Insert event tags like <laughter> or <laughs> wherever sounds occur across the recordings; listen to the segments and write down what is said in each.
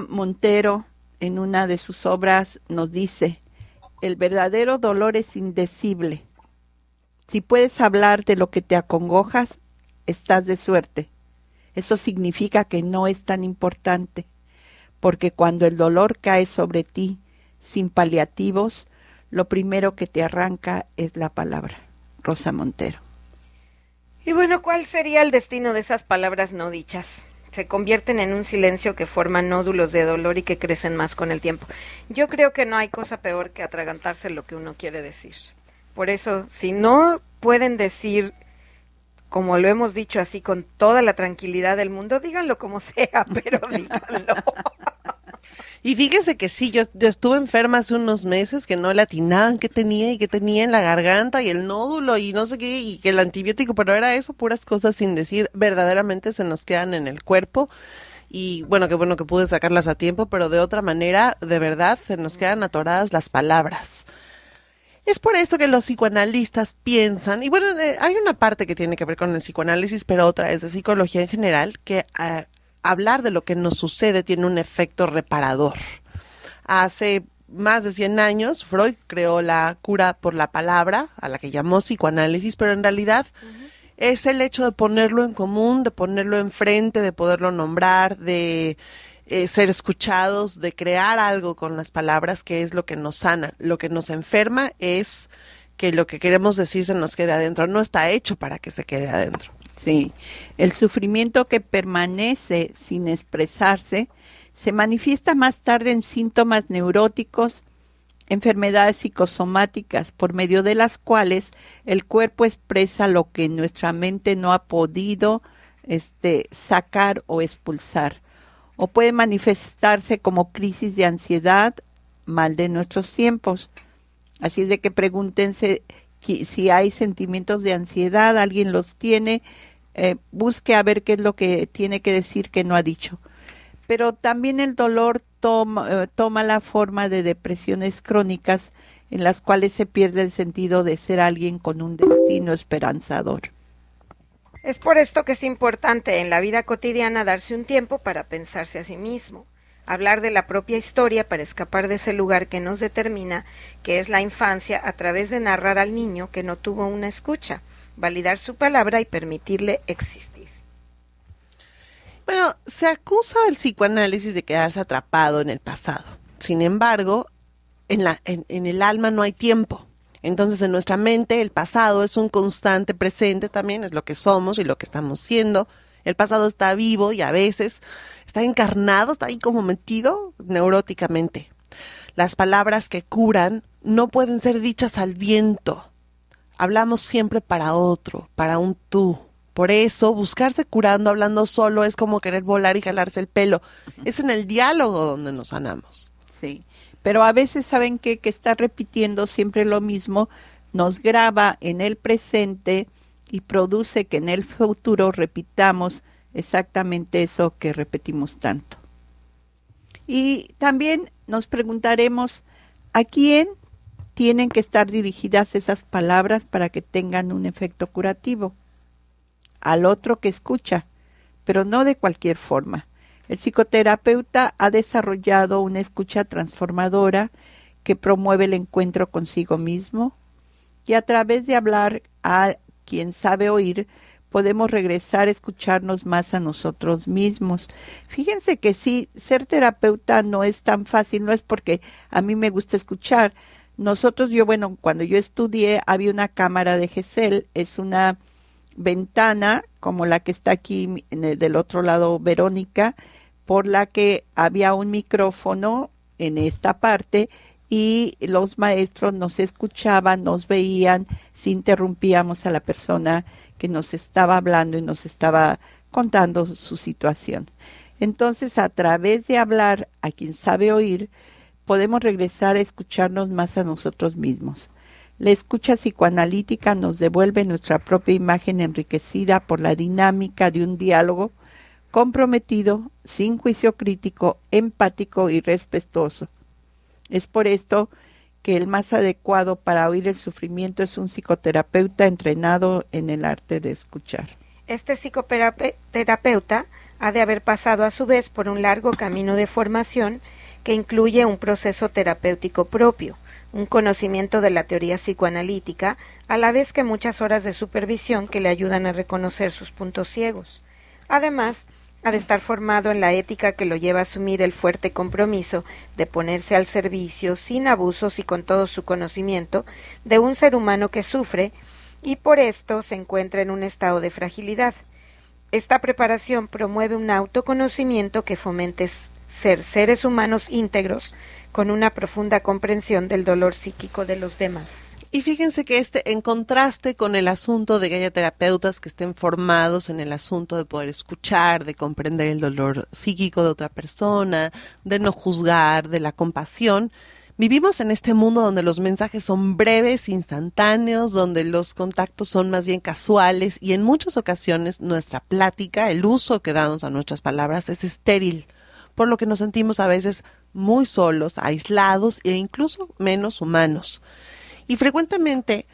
Montero en una de sus obras nos dice, el verdadero dolor es indecible. Si puedes hablar de lo que te acongojas, estás de suerte. Eso significa que no es tan importante, porque cuando el dolor cae sobre ti sin paliativos, lo primero que te arranca es la palabra. Rosa Montero. Y bueno, ¿cuál sería el destino de esas palabras no dichas? se convierten en un silencio que forma nódulos de dolor y que crecen más con el tiempo. Yo creo que no hay cosa peor que atragantarse lo que uno quiere decir. Por eso, si no pueden decir, como lo hemos dicho así, con toda la tranquilidad del mundo, díganlo como <laughs> sea, pero díganlo. <laughs> Y fíjese que sí, yo, estuve enferma hace unos meses que no le atinaban que tenía y que tenía en la garganta y el nódulo y no sé qué, y que el antibiótico, pero era eso, puras cosas sin decir, verdaderamente se nos quedan en el cuerpo y bueno, qué bueno que pude sacarlas a tiempo, pero de otra manera, de verdad, se nos quedan atoradas las palabras. Es por eso que los psicoanalistas piensan, y bueno, eh, hay una parte que tiene que ver con el psicoanálisis, pero otra es de psicología en general, que ah, hablar de lo que nos sucede tiene un efecto reparador. Hace más de 100 años, Freud creó la cura por la palabra, a la que llamó psicoanálisis, pero en realidad es el hecho de ponerlo en común, de ponerlo enfrente, de poderlo nombrar, de eh, ser escuchados, de crear algo con las palabras, que es lo que nos sana. Lo que nos enferma es que lo que queremos decir se nos quede adentro, no está hecho para que se quede adentro. Sí, el sufrimiento que permanece sin expresarse se manifiesta más tarde en síntomas neuróticos, enfermedades psicosomáticas, por medio de las cuales el cuerpo expresa lo que nuestra mente no ha podido este, sacar o expulsar. O puede manifestarse como crisis de ansiedad, mal de nuestros tiempos. Así es de que pregúntense si hay sentimientos de ansiedad, alguien los tiene, eh, busque a ver qué es lo que tiene que decir que no ha dicho. Pero también el dolor eh, toma la forma de depresiones crónicas en las cuales se pierde el sentido de ser alguien con un destino esperanzador. Es por esto que es importante en la vida cotidiana darse un tiempo para pensarse a sí mismo hablar de la propia historia para escapar de ese lugar que nos determina, que es la infancia, a través de narrar al niño que no tuvo una escucha, validar su palabra y permitirle existir. Bueno, se acusa al psicoanálisis de quedarse atrapado en el pasado. Sin embargo, en, la, en, en el alma no hay tiempo. Entonces, en nuestra mente, el pasado es un constante presente también, es lo que somos y lo que estamos siendo el pasado está vivo y a veces está encarnado, está ahí como metido neuróticamente. Las palabras que curan no pueden ser dichas al viento. Hablamos siempre para otro, para un tú. Por eso, buscarse curando hablando solo es como querer volar y jalarse el pelo. Es en el diálogo donde nos sanamos. Sí, pero a veces saben que que está repitiendo siempre lo mismo, nos graba en el presente, y produce que en el futuro repitamos exactamente eso que repetimos tanto. Y también nos preguntaremos a quién tienen que estar dirigidas esas palabras para que tengan un efecto curativo. Al otro que escucha, pero no de cualquier forma. El psicoterapeuta ha desarrollado una escucha transformadora que promueve el encuentro consigo mismo y a través de hablar a, quien sabe oír, podemos regresar a escucharnos más a nosotros mismos. Fíjense que sí, ser terapeuta no es tan fácil, no es porque a mí me gusta escuchar. Nosotros, yo, bueno, cuando yo estudié había una cámara de GESEL, es una ventana como la que está aquí del otro lado Verónica, por la que había un micrófono en esta parte y los maestros nos escuchaban, nos veían, si interrumpíamos a la persona que nos estaba hablando y nos estaba contando su situación. Entonces, a través de hablar a quien sabe oír, podemos regresar a escucharnos más a nosotros mismos. La escucha psicoanalítica nos devuelve nuestra propia imagen enriquecida por la dinámica de un diálogo comprometido, sin juicio crítico, empático y respetuoso. Es por esto que el más adecuado para oír el sufrimiento es un psicoterapeuta entrenado en el arte de escuchar. Este psicoterapeuta ha de haber pasado a su vez por un largo camino de formación que incluye un proceso terapéutico propio, un conocimiento de la teoría psicoanalítica, a la vez que muchas horas de supervisión que le ayudan a reconocer sus puntos ciegos. Además, ha de estar formado en la ética que lo lleva a asumir el fuerte compromiso de ponerse al servicio, sin abusos y con todo su conocimiento, de un ser humano que sufre y por esto se encuentra en un estado de fragilidad. Esta preparación promueve un autoconocimiento que fomente ser seres humanos íntegros, con una profunda comprensión del dolor psíquico de los demás. Y fíjense que este, en contraste con el asunto de que haya terapeutas que estén formados en el asunto de poder escuchar, de comprender el dolor psíquico de otra persona, de no juzgar, de la compasión, Vivimos en este mundo donde los mensajes son breves, instantáneos, donde los contactos son más bien casuales y en muchas ocasiones nuestra plática, el uso que damos a nuestras palabras es estéril, por lo que nos sentimos a veces muy solos, aislados e incluso menos humanos. Y frecuentemente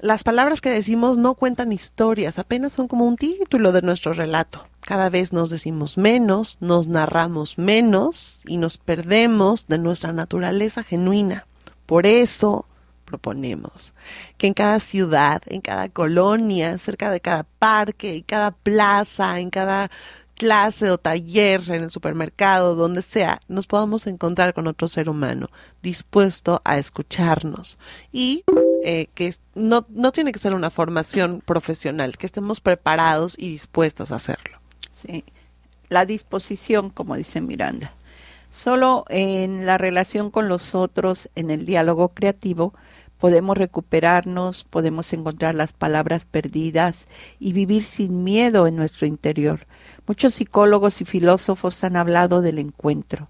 las palabras que decimos no cuentan historias, apenas son como un título de nuestro relato. Cada vez nos decimos menos, nos narramos menos y nos perdemos de nuestra naturaleza genuina. Por eso proponemos que en cada ciudad, en cada colonia, cerca de cada parque, en cada plaza, en cada clase o taller, en el supermercado, donde sea, nos podamos encontrar con otro ser humano dispuesto a escucharnos y eh, que no, no tiene que ser una formación profesional, que estemos preparados y dispuestos a hacerlo. Sí, la disposición, como dice Miranda. Solo en la relación con los otros, en el diálogo creativo, podemos recuperarnos, podemos encontrar las palabras perdidas y vivir sin miedo en nuestro interior Muchos psicólogos y filósofos han hablado del encuentro.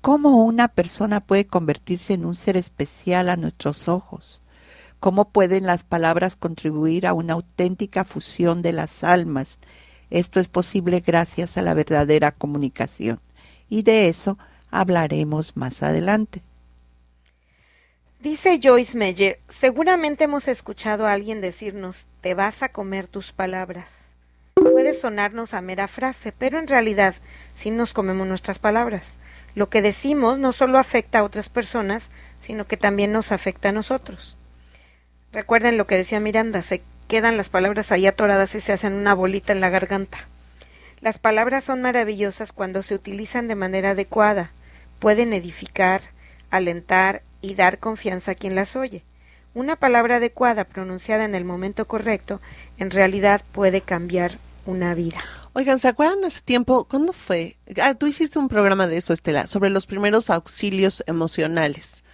¿Cómo una persona puede convertirse en un ser especial a nuestros ojos? ¿Cómo pueden las palabras contribuir a una auténtica fusión de las almas? Esto es posible gracias a la verdadera comunicación. Y de eso hablaremos más adelante. Dice Joyce Meyer, seguramente hemos escuchado a alguien decirnos, te vas a comer tus palabras puede sonarnos a mera frase, pero en realidad sí nos comemos nuestras palabras. Lo que decimos no solo afecta a otras personas, sino que también nos afecta a nosotros. Recuerden lo que decía Miranda, se quedan las palabras ahí atoradas y se hacen una bolita en la garganta. Las palabras son maravillosas cuando se utilizan de manera adecuada. Pueden edificar, alentar y dar confianza a quien las oye. Una palabra adecuada pronunciada en el momento correcto en realidad puede cambiar una vida. Oigan, ¿se acuerdan hace tiempo? ¿Cuándo fue? Ah, tú hiciste un programa de eso, Estela, sobre los primeros auxilios emocionales,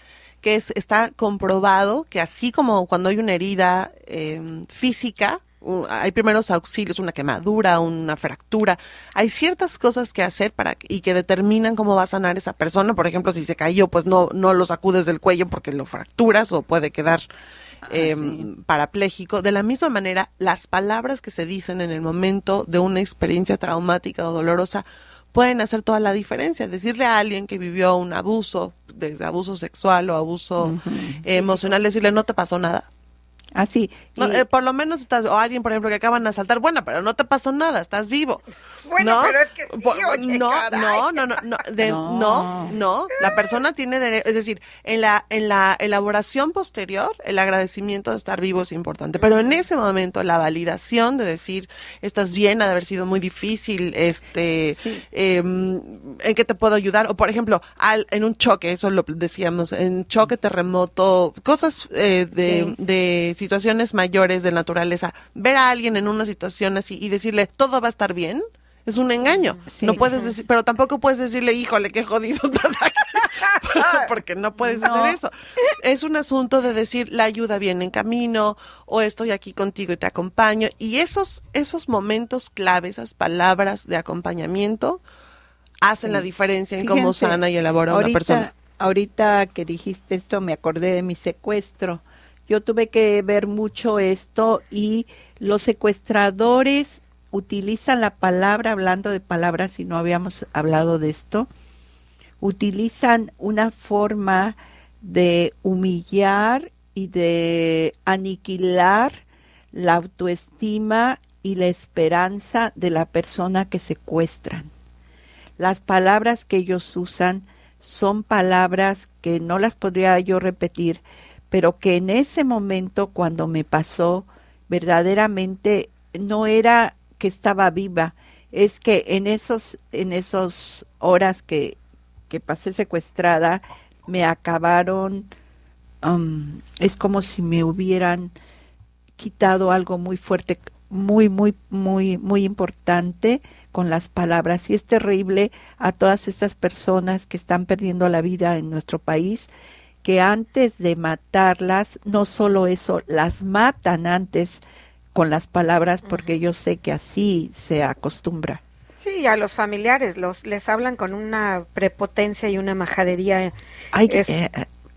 que es, está comprobado que así como cuando hay una herida em, física, hay primeros auxilios, una quemadura, una fractura. Hay ciertas cosas que hacer para y que determinan cómo va a sanar esa persona. Por ejemplo, si se cayó, pues no, no lo sacudes del cuello porque lo fracturas o puede quedar eh, parapléjico. De la misma manera, las palabras que se dicen en el momento de una experiencia traumática o dolorosa pueden hacer toda la diferencia. Decirle a alguien que vivió un abuso, desde abuso sexual o abuso emocional, decirle no te pasó nada. Así. Ah, eh, por lo menos estás, o alguien, por ejemplo, que acaban de asaltar, bueno, pero no te pasó nada, estás vivo. Bueno, pero es que no, no, no, no, no, no, no, la persona tiene derecho, es decir, en la, en la elaboración posterior, el agradecimiento de estar vivo es importante, pero en ese momento la validación de decir, estás bien, ha de haber sido muy difícil, este, em, en qué te puedo ayudar, o por ejemplo, al, en un choque, eso lo decíamos, en choque, terremoto, cosas eh, de, de situaciones mayores de naturaleza, ver a alguien en una situación así y decirle todo va a estar bien, es un engaño. Mm, no puedes decir, pero tampoco puedes decirle, híjole, qué jodido estás <laughs> <laughs> Porque no puedes hacer eso. Es un asunto de decir, la ayuda viene en camino, o estoy aquí contigo y te acompaño. Y esos, esos momentos clave, esas palabras de acompañamiento, hacen la diferencia en cómo sana y elabora una persona. Ahorita que dijiste esto, me acordé de mi secuestro yo tuve que ver mucho esto y los secuestradores utilizan la palabra, hablando de palabras, y no habíamos hablado de esto, utilizan una forma de humillar y de aniquilar la autoestima y la esperanza de la persona que secuestran. Las palabras que ellos usan son palabras que no las podría yo repetir, pero que en ese momento cuando me pasó, verdaderamente no era que estaba viva, es que en esos, en esos horas que, que pasé secuestrada, me acabaron, um, es como si me hubieran quitado algo muy fuerte, muy, muy, muy, muy importante con las palabras. Y es terrible a todas estas personas que están perdiendo la vida en nuestro país que antes de matarlas, no solo eso, las matan antes con las palabras porque yo sé que así se acostumbra. Sí, a los familiares los les hablan con una prepotencia y una majadería. Hay eh,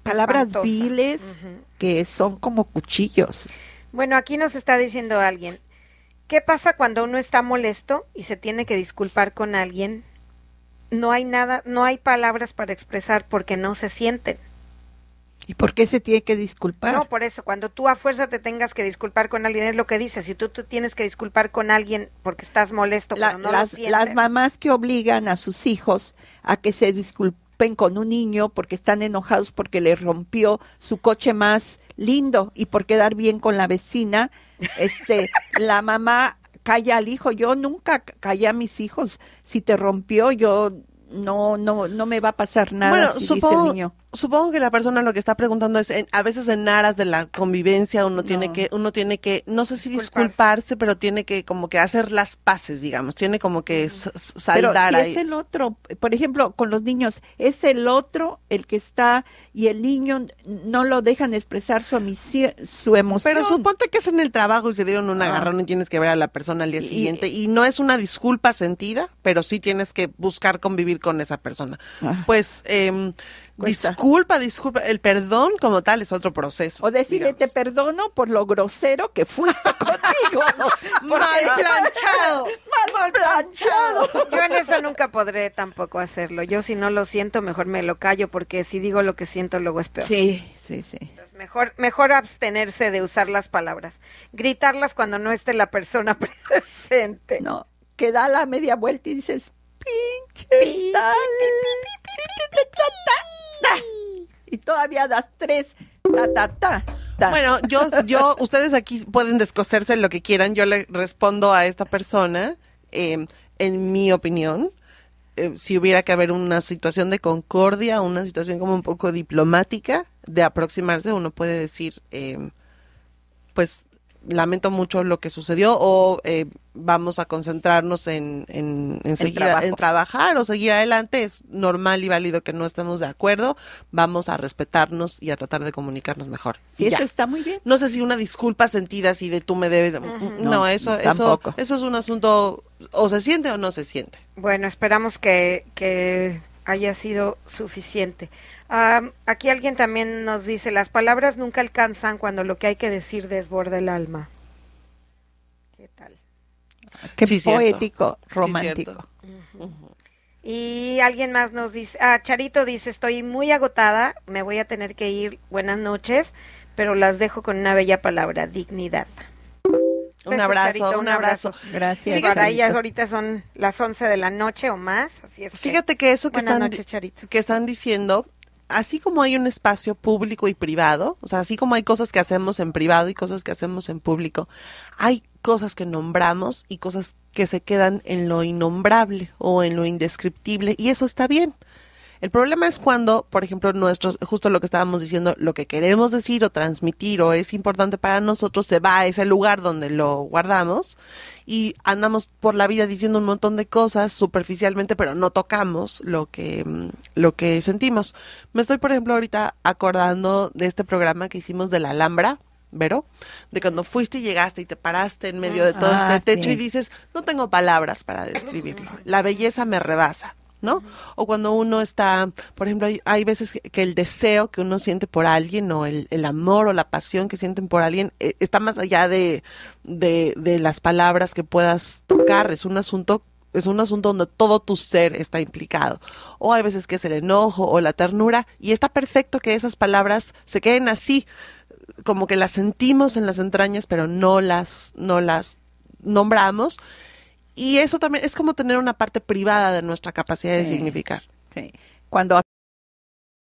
palabras viles que son como cuchillos. Bueno, aquí nos está diciendo alguien, ¿qué pasa cuando uno está molesto y se tiene que disculpar con alguien? No hay nada, no hay palabras para expresar porque no se sienten. ¿Y por qué se tiene que disculpar? No, por eso, cuando tú a fuerza te tengas que disculpar con alguien, es lo que dices, si tú, tú tienes que disculpar con alguien porque estás molesto, las, mamás que obligan a sus hijos a que se disculpen con un niño porque están enojados porque le rompió su coche más lindo y por quedar bien con la vecina, este, <laughs> la mamá calla al hijo. Yo nunca callé a mis hijos. Si te rompió, yo no, no, no me va a pasar nada. si el niño supongo que la persona lo que está preguntando es a veces en aras de la convivencia uno tiene que uno tiene que no sé si disculparse. pero tiene que como que hacer las paces digamos tiene como que saldar pero es el otro por ejemplo con los niños es el otro el que está y el niño no lo dejan expresar su su emoción pero suponte que es en el trabajo y se dieron un ah. agarrón y tienes que ver a la persona al día siguiente eh y, no es una disculpa sentida pero sí tienes que buscar convivir con esa persona ah. pues em, Disculpa, disculpa. El perdón como tal es otro proceso. O decirle te perdono por lo grosero que fui contigo. mal planchado. mal planchado. Yo en eso nunca podré tampoco hacerlo. Yo si no lo siento, mejor me lo callo porque si digo lo que siento luego es peor. Sí, sí, sí. mejor, mejor abstenerse de usar las palabras. Gritarlas cuando no esté la persona presente. No, que da la media vuelta y dices, pinche y todavía das tres. Bueno, yo, yo, <laughs> ustedes aquí pueden descoserse lo que quieran. Yo le respondo a esta persona, em, en mi opinión, em, si hubiera que haber una situación de concordia, una situación como un poco diplomática, de aproximarse, uno puede decir, eh, pues lamento mucho lo que sucedió o eh, vamos a concentrarnos en, en, seguir en trabajar o seguir adelante. Es normal y válido que no estemos de acuerdo. Vamos a respetarnos y a tratar de comunicarnos mejor. Sí, eso está muy bien. No sé si una disculpa sentida así de tú me debes. no, eso, eso, eso es un asunto o se siente o no se siente. Bueno, esperamos que, que haya sido suficiente. aquí alguien también nos dice, las palabras nunca alcanzan cuando lo que hay que decir desborda el alma. ¿Qué tal? Qué poético, romántico. Y alguien más nos dice, ah, Charito dice, estoy muy agotada, me voy a tener que ir, buenas noches, pero las dejo con una bella palabra, dignidad. Un abrazo, un abrazo. Gracias. Fíjate, para ellas ahorita son las 11 de la noche o más, así Fíjate que, eso que están diciendo, así como hay un espacio público y privado, o sea, así como hay cosas que hacemos en privado y cosas que hacemos en público, hay cosas que nombramos y cosas que se quedan en lo innombrable o en lo indescriptible y eso está bien. El problema es cuando, por ejemplo, nuestros, justo lo que estábamos diciendo, lo que queremos decir o transmitir o es importante para nosotros se va a ese lugar donde lo guardamos y andamos por la vida diciendo un montón de cosas superficialmente, pero no tocamos lo que, mm, lo que sentimos. Me estoy, por ejemplo, ahorita acordando de este programa que hicimos de la Alhambra. Vero, de cuando fuiste y llegaste y te paraste en medio de todo este ah, techo y dices, no tengo palabras para describirlo, la belleza me rebasa. ¿no? O cuando uno está, por ejemplo, hay, hay, veces que el deseo que uno siente por alguien o el, el amor o la pasión que sienten por alguien eh, está más allá de, de, de, las palabras que puedas tocar, es un asunto es un asunto donde todo tu ser está implicado. O hay veces que es el enojo o la ternura y está perfecto que esas palabras se queden así, como que las sentimos en las entrañas, pero no las no las nombramos y eso también es como tener una parte privada de nuestra capacidad de significar. Sí. Cuando